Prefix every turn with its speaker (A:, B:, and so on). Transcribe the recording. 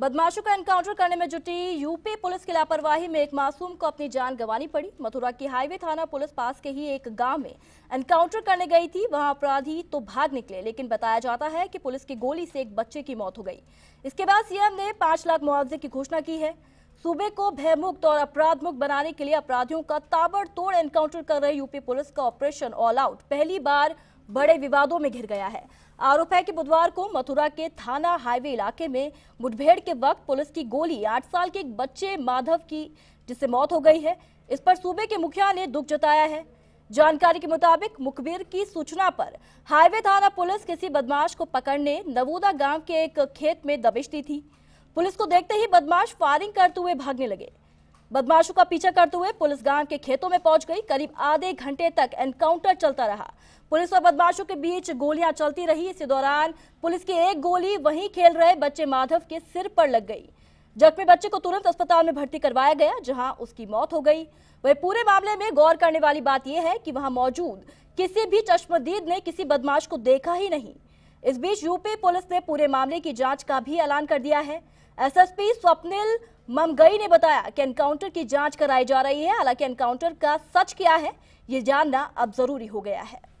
A: बदमाशों का एनकाउंटर करने में जुटी यूपी पुलिस की लापरवाही में एक मासूम को अपनी जान गंवानी पड़ी मथुरा की हाईवे थाना पुलिस पास के ही एक गांव में एनकाउंटर करने गई थी वहां अपराधी तो भाग निकले लेकिन बताया जाता है कि पुलिस की गोली से एक बच्चे की मौत हो गई इसके बाद सीएम ने पांच लाख मुआवजे की घोषणा की है सूबे को भयमुक्त और अपराध मुक्त बनाने के लिए अपराधियों का ताबड़तोड़ एनकाउंटर कर रही यूपी पुलिस का ऑपरेशन ऑल आउट पहली बार बड़े विवादों में घिर गया है आरोप है कि बुधवार को मथुरा के थाना हाईवे इलाके में मुठभेड़ के वक्त पुलिस की गोली आठ साल के एक बच्चे माधव की जिससे मौत हो गई है इस पर सूबे के मुखिया ने दुख जताया है जानकारी के मुताबिक मुखबिर की सूचना पर हाईवे थाना पुलिस किसी बदमाश को पकड़ने नवोदा गांव के एक खेत में दबिश दी थी पुलिस को देखते ही बदमाश फायरिंग करते हुए भागने लगे बदमाशों का पीछा करते हुए पुलिस गांव के खेतों में पहुंच गई करीब आधे घंटे तक एनकाउंटर चलता रहा पुलिस और बदमाशों के बीच गोलियां चलती रही इसी दौरान पुलिस की एक गोली वहीं खेल रहे बच्चे माधव के सिर पर लग गई जख्मी बच्चे को तुरंत अस्पताल में भर्ती करवाया गया जहां उसकी मौत हो गई वही पूरे मामले में गौर करने वाली बात यह है कि वहां मौजूद किसी भी चश्मदीद ने किसी बदमाश को देखा ही नहीं इस बीच यूपी पुलिस ने पूरे मामले की जांच का भी ऐलान कर दिया है एसएसपी स्वप्निल ममगई ने बताया कि एनकाउंटर की जांच कराई जा रही है हालांकि एनकाउंटर का सच क्या है ये जानना अब जरूरी हो गया है